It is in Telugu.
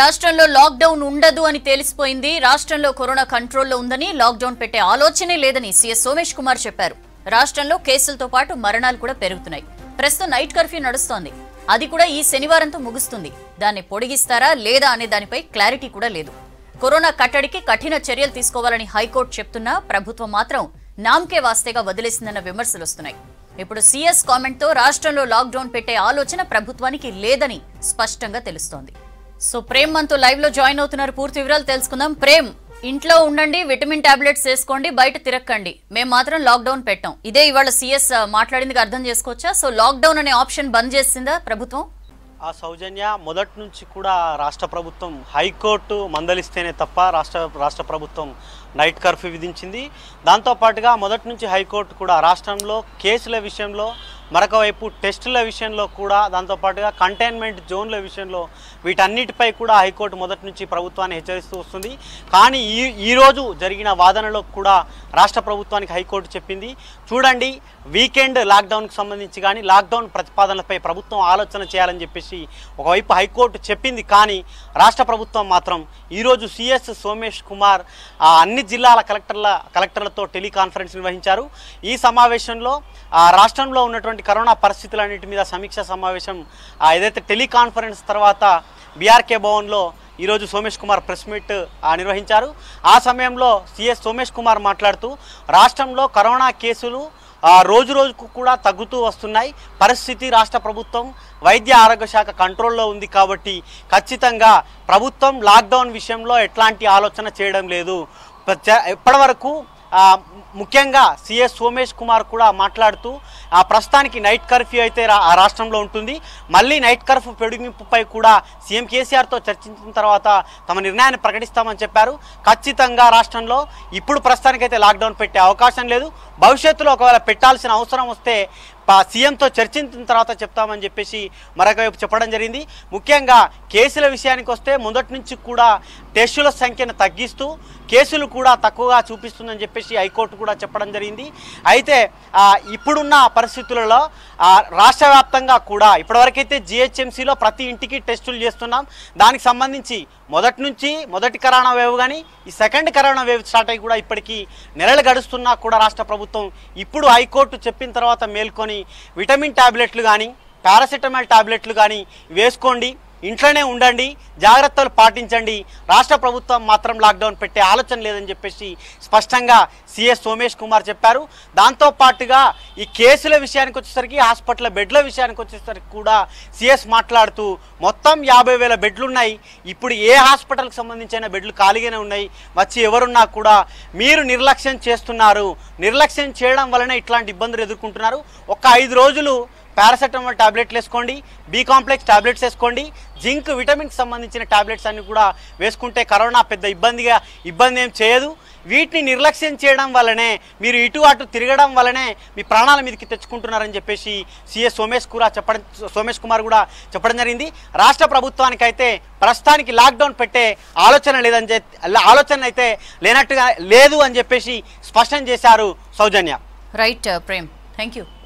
రాష్ట్రంలో లాక్డౌన్ ఉండదు అని తేలిసిపోయింది రాష్ట్రంలో కరోనా కంట్రోల్లో ఉందని లాక్డౌన్ పెట్టే ఆలోచనే లేదని సీఎస్ సోమేష్ కుమార్ చెప్పారు రాష్ట్రంలో కేసులతో పాటు మరణాలు కూడా పెరుగుతున్నాయి ప్రస్తుతం నైట్ కర్ఫ్యూ నడుస్తోంది అది కూడా ఈ శనివారంతో ముగుస్తుంది దాన్ని పొడిగిస్తారా లేదా అనే దానిపై క్లారిటీ కూడా లేదు కరోనా కట్టడికి కఠిన చర్యలు తీసుకోవాలని హైకోర్టు చెప్తున్నా ప్రభుత్వం మాత్రం నామ్కే వాస్తేగా వదిలేసిందన్న విమర్శలు వస్తున్నాయి ఇప్పుడు సీఎస్ కామెంట్తో రాష్ట్రంలో లాక్డౌన్ పెట్టే ఆలోచన ప్రభుత్వానికి లేదని స్పష్టంగా తెలుస్తోంది సో ప్రేమ్ మనతో లైవ్ లో జాయిన్ అవుతున్నారు పూర్తి వివరాలు తెలుసుకుందాం ప్రేమ్ ఇంట్లో ఉండండి విటమిన్ టాబ్లెట్స్ వేసుకోండి బయట తిరక్కండి మేము మాత్రం లాక్డౌన్ పెట్టాం ఇదే ఇవాళ సిఎస్ మాట్లాడింది అర్థం చేసుకోవచ్చా సో లాక్డౌన్ అనే ఆప్షన్ బంద్ చేసిందా ప్రభుత్వం ఆ సౌజన్య మొదటి నుంచి కూడా రాష్ట్ర ప్రభుత్వం హైకోర్టు మందలిస్తేనే తప్ప రాష్ట్ర రాష్ట్ర ప్రభుత్వం నైట్ కర్ఫ్యూ విధించింది దాంతోపాటుగా మొదటి నుంచి హైకోర్టు కూడా రాష్ట్రంలో కేసుల విషయంలో మరొక వైపు టెస్టుల విషయంలో కూడా దాంతోపాటుగా కంటైన్మెంట్ జోన్ల విషయంలో వీటన్నిటిపై కూడా హైకోర్టు మొదటి నుంచి ప్రభుత్వాన్ని హెచ్చరిస్తూ వస్తుంది కానీ ఈ ఈరోజు జరిగిన వాదనలో కూడా రాష్ట్ర ప్రభుత్వానికి హైకోర్టు చెప్పింది చూడండి వీకెండ్ లాక్డౌన్కి సంబంధించి కానీ లాక్డౌన్ ప్రతిపాదనలపై ప్రభుత్వం ఆలోచన చేయాలని చెప్పేసి ఒకవైపు హైకోర్టు చెప్పింది కానీ రాష్ట్ర ప్రభుత్వం మాత్రం ఈరోజు సిఎస్ సోమేష్ కుమార్ అన్ని జిల్లాల కలెక్టర్ల కలెక్టర్లతో టెలికాన్ఫరెన్స్ నిర్వహించారు ఈ సమావేశంలో రాష్ట్రంలో ఉన్నటువంటి ఉన్నటువంటి కరోనా పరిస్థితులన్నింటి మీద సమీక్ష సమావేశం ఏదైతే టెలికాన్ఫరెన్స్ తర్వాత బీఆర్కే భవన్లో ఈరోజు సోమేష్ కుమార్ ప్రెస్ మీట్ నిర్వహించారు ఆ సమయంలో సిఎస్ సోమేష్ కుమార్ మాట్లాడుతూ రాష్ట్రంలో కరోనా కేసులు రోజు రోజుకు కూడా తగ్గుతూ వస్తున్నాయి పరిస్థితి రాష్ట్ర ప్రభుత్వం వైద్య ఆరోగ్య శాఖ కంట్రోల్లో ఉంది కాబట్టి ఖచ్చితంగా ప్రభుత్వం లాక్డౌన్ విషయంలో ఎట్లాంటి ఆలోచన చేయడం లేదు ఇప్పటివరకు ముఖ్యంగా సిఎస్ సోమేష్ కుమార్ కూడా మాట్లాడుతూ ఆ ప్రస్తుతానికి నైట్ కర్ఫ్యూ అయితే ఆ రాష్ట్రంలో ఉంటుంది మళ్ళీ నైట్ కర్ఫ్యూ పొడిగింపుపై కూడా సీఎం కేసీఆర్తో చర్చించిన తర్వాత తమ నిర్ణయాన్ని ప్రకటిస్తామని చెప్పారు ఖచ్చితంగా రాష్ట్రంలో ఇప్పుడు ప్రస్తుతానికైతే లాక్డౌన్ పెట్టే అవకాశం లేదు భవిష్యత్తులో ఒకవేళ పెట్టాల్సిన అవసరం వస్తే సీఎంతో చర్చించిన తర్వాత చెప్తామని చెప్పేసి మరొక వైపు చెప్పడం జరిగింది ముఖ్యంగా కేసుల విషయానికి వస్తే మొదటి నుంచి కూడా టెస్టుల సంఖ్యను తగ్గిస్తూ కేసులు కూడా తక్కువగా చూపిస్తుందని చెప్పేసి హైకోర్టు కూడా చెప్పడం జరిగింది అయితే ఇప్పుడున్న పరిస్థితులలో రాష్ట్ర వ్యాప్తంగా కూడా ఇప్పటివరకైతే జిహెచ్ఎంసీలో ప్రతి ఇంటికి టెస్టులు చేస్తున్నాం దానికి సంబంధించి మొదటి నుంచి మొదటి కరోనా వేవ్ కానీ ఈ సెకండ్ కరోనా వేవ్ స్టార్ట్ అయ్యి కూడా ఇప్పటికీ నెలలు గడుస్తున్నా కూడా రాష్ట్ర ప్రభుత్వం ఇప్పుడు హైకోర్టు చెప్పిన తర్వాత మేల్కొని విటమిన్ ట్యాబ్లెట్లు కానీ పారాసిటమాల్ ట్యాబ్లెట్లు కానీ వేసుకోండి ఇంట్లోనే ఉండండి జాగ్రత్తలు పాటించండి రాష్ట్ర ప్రభుత్వం మాత్రం లాక్డౌన్ పెట్టే ఆలోచన లేదని చెప్పేసి స్పష్టంగా సిఎస్ సోమేష్ కుమార్ చెప్పారు దాంతోపాటుగా ఈ కేసుల విషయానికి వచ్చేసరికి హాస్పిటల్ బెడ్ల విషయానికి వచ్చేసరికి కూడా సిఎస్ మాట్లాడుతూ మొత్తం యాభై వేల బెడ్లు ఉన్నాయి ఇప్పుడు ఏ హాస్పిటల్కి సంబంధించిన బెడ్లు ఖాళీగానే ఉన్నాయి వచ్చి ఎవరున్నా కూడా మీరు నిర్లక్ష్యం చేస్తున్నారు నిర్లక్ష్యం చేయడం వలన ఇట్లాంటి ఇబ్బందులు ఎదుర్కొంటున్నారు ఒక ఐదు రోజులు పారాసెటమాల్ టాబ్లెట్లు వేసుకోండి బి కాంప్లెక్స్ టాబ్లెట్స్ వేసుకోండి జింక్ విటమిన్కి సంబంధించిన టాబ్లెట్స్ అన్నీ కూడా వేసుకుంటే కరోనా పెద్ద ఇబ్బందిగా ఇబ్బంది ఏం చేయదు వీటిని నిర్లక్ష్యం చేయడం వల్లనే మీరు ఇటు అటు తిరగడం వల్లనే మీ ప్రాణాల మీదకి తెచ్చుకుంటున్నారని చెప్పేసి సిఎస్ సోమేష్ కూడా చెప్పడం సోమేష్ కుమార్ కూడా చెప్పడం జరిగింది రాష్ట్ర ప్రభుత్వానికైతే ప్రస్తుతానికి లాక్డౌన్ పెట్టే ఆలోచన లేదని ఆలోచన అయితే లేనట్టుగా లేదు అని చెప్పేసి స్పష్టం చేశారు సౌజన్య రైట్ ప్రేమ్ థ్యాంక్